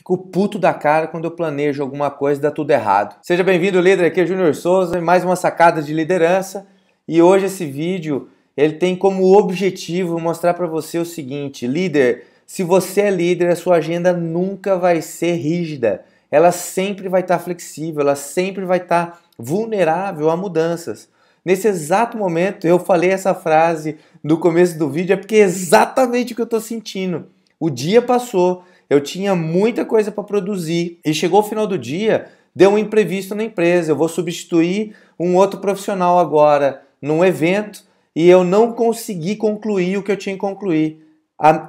Fico puto da cara quando eu planejo alguma coisa e dá tudo errado. Seja bem-vindo, líder. Aqui é Júnior Souza e mais uma sacada de liderança. E hoje esse vídeo ele tem como objetivo mostrar para você o seguinte, líder. Se você é líder, a sua agenda nunca vai ser rígida. Ela sempre vai estar tá flexível. Ela sempre vai estar tá vulnerável a mudanças. Nesse exato momento eu falei essa frase no começo do vídeo é porque é exatamente o que eu estou sentindo. O dia passou eu tinha muita coisa para produzir e chegou o final do dia, deu um imprevisto na empresa, eu vou substituir um outro profissional agora num evento e eu não consegui concluir o que eu tinha que concluir.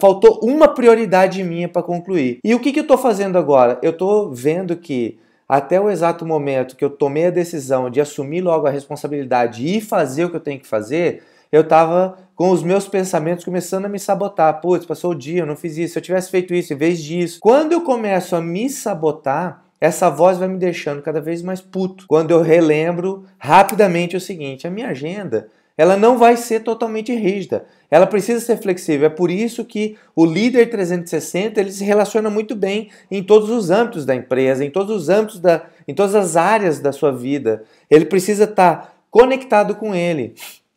faltou uma prioridade minha para concluir. E o que, que eu estou fazendo agora? Eu estou vendo que até o exato momento que eu tomei a decisão de assumir logo a responsabilidade e fazer o que eu tenho que fazer, eu estava com os meus pensamentos começando a me sabotar. Putz, passou o dia, eu não fiz isso, Se eu tivesse feito isso em vez disso. Quando eu começo a me sabotar, essa voz vai me deixando cada vez mais puto. Quando eu relembro rapidamente o seguinte: a minha agenda ela não vai ser totalmente rígida. Ela precisa ser flexível. É por isso que o líder 360 ele se relaciona muito bem em todos os âmbitos da empresa, em todos os âmbitos da, em todas as áreas da sua vida. Ele precisa estar tá conectado com ele.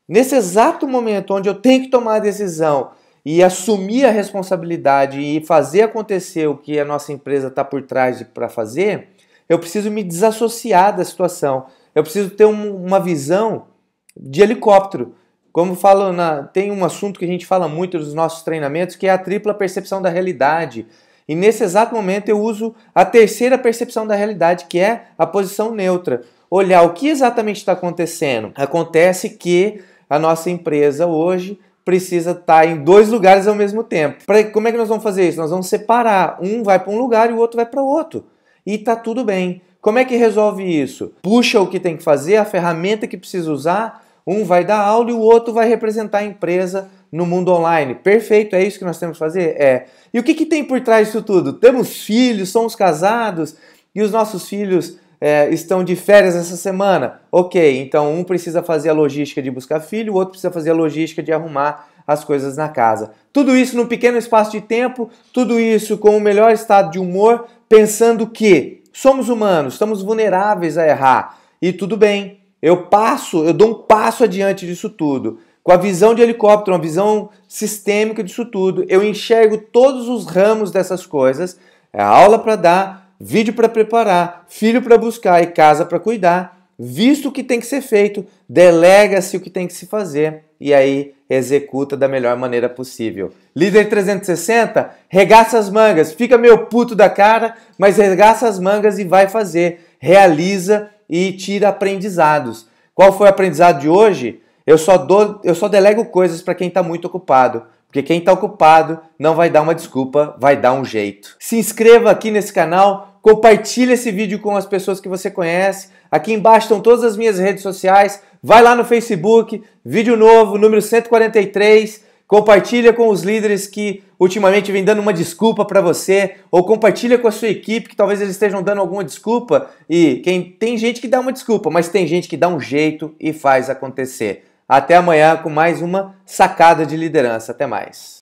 Nesse exato momento onde eu tenho que tomar a decisão e assumir a responsabilidade e fazer acontecer o que a nossa empresa está por trás para fazer, eu preciso me desassociar da situação. Eu preciso ter um, uma visão de helicóptero. Como falo na, tem um assunto que a gente fala muito nos nossos treinamentos, que é a tripla percepção da realidade. E nesse exato momento eu uso a terceira percepção da realidade, que é a posição neutra. Olhar o que exatamente está acontecendo. Acontece que a nossa empresa hoje precisa estar tá em dois lugares ao mesmo tempo. Pra, como é que nós vamos fazer isso? Nós vamos separar. Um vai para um lugar e o outro vai para outro. E está tudo bem. Como é que resolve isso? Puxa o que tem que fazer, a ferramenta que precisa usar. Um vai dar aula e o outro vai representar a empresa no mundo online. Perfeito, é isso que nós temos que fazer? É. E o que, que tem por trás disso tudo? Temos filhos, somos casados e os nossos filhos é, estão de férias essa semana. Ok, então um precisa fazer a logística de buscar filho, o outro precisa fazer a logística de arrumar as coisas na casa. Tudo isso num pequeno espaço de tempo, tudo isso com o melhor estado de humor, pensando que somos humanos, estamos vulneráveis a errar. E tudo bem, eu passo, eu dou um passo adiante disso tudo. Com a visão de helicóptero, uma visão sistêmica disso tudo, eu enxergo todos os ramos dessas coisas. É a aula para dar, vídeo para preparar, filho para buscar e casa para cuidar, visto o que tem que ser feito, delega-se o que tem que se fazer e aí executa da melhor maneira possível. Líder 360, regaça as mangas, fica meio puto da cara, mas regaça as mangas e vai fazer, realiza e tira aprendizados. Qual foi o aprendizado de hoje? Eu só, dou, eu só delego coisas para quem está muito ocupado. Porque quem está ocupado não vai dar uma desculpa, vai dar um jeito. Se inscreva aqui nesse canal, compartilhe esse vídeo com as pessoas que você conhece. Aqui embaixo estão todas as minhas redes sociais. Vai lá no Facebook, vídeo novo, número 143. Compartilha com os líderes que ultimamente vem dando uma desculpa para você, ou compartilha com a sua equipe que talvez eles estejam dando alguma desculpa. E quem tem gente que dá uma desculpa, mas tem gente que dá um jeito e faz acontecer. Até amanhã com mais uma sacada de liderança. Até mais.